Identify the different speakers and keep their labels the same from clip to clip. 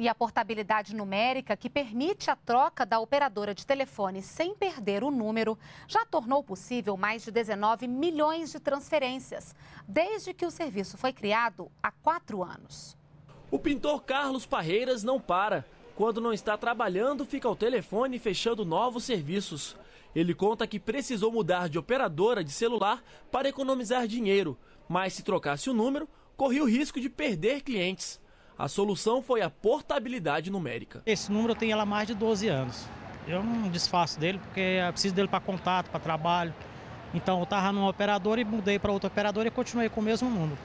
Speaker 1: E a portabilidade numérica, que permite a troca da operadora de telefone sem perder o número, já tornou possível mais de 19 milhões de transferências, desde que o serviço foi criado há quatro anos.
Speaker 2: O pintor Carlos Parreiras não para. Quando não está trabalhando, fica ao telefone fechando novos serviços. Ele conta que precisou mudar de operadora de celular para economizar dinheiro, mas se trocasse o número, corria o risco de perder clientes. A solução foi a portabilidade numérica. Esse número eu tenho ela mais de 12 anos. Eu não desfaço dele porque eu preciso dele para contato, para trabalho. Então eu estava num operador e mudei para outro operador e continuei com o mesmo número.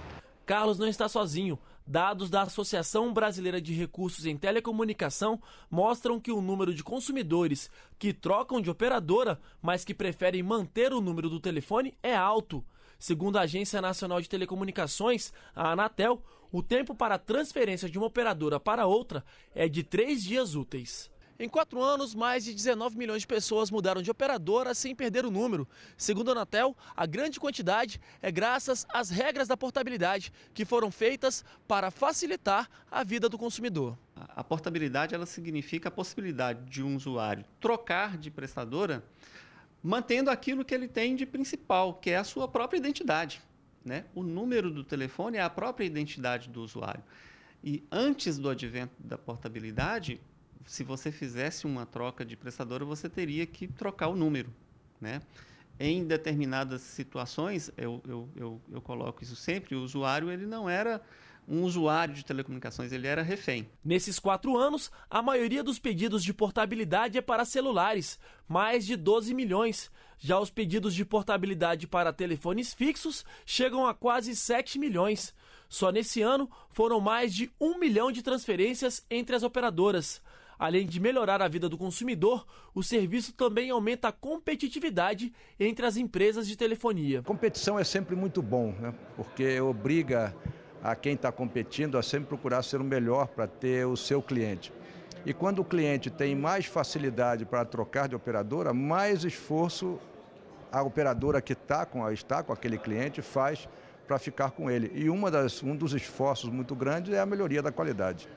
Speaker 2: Carlos não está sozinho. Dados da Associação Brasileira de Recursos em Telecomunicação mostram que o número de consumidores que trocam de operadora, mas que preferem manter o número do telefone, é alto. Segundo a Agência Nacional de Telecomunicações, a Anatel, o tempo para transferência de uma operadora para outra é de três dias úteis. Em quatro anos, mais de 19 milhões de pessoas mudaram de operadora sem perder o número. Segundo a Anatel, a grande quantidade é graças às regras da portabilidade, que foram feitas para facilitar a vida do consumidor.
Speaker 3: A portabilidade ela significa a possibilidade de um usuário trocar de prestadora mantendo aquilo que ele tem de principal, que é a sua própria identidade. Né? O número do telefone é a própria identidade do usuário. E antes do advento da portabilidade, se você fizesse uma troca de prestadora, você teria que trocar o número. Né? Em determinadas situações, eu, eu, eu, eu coloco isso sempre, o usuário ele não era um usuário de telecomunicações, ele era refém.
Speaker 2: Nesses quatro anos, a maioria dos pedidos de portabilidade é para celulares, mais de 12 milhões. Já os pedidos de portabilidade para telefones fixos chegam a quase 7 milhões. Só nesse ano foram mais de 1 milhão de transferências entre as operadoras. Além de melhorar a vida do consumidor, o serviço também
Speaker 4: aumenta a competitividade entre as empresas de telefonia. Competição é sempre muito bom, né? porque obriga a quem está competindo a sempre procurar ser o melhor para ter o seu cliente. E quando o cliente tem mais facilidade para trocar de operadora, mais esforço a operadora que tá com, está com aquele cliente faz para ficar com ele. E uma das, um dos esforços muito grandes é a melhoria da qualidade.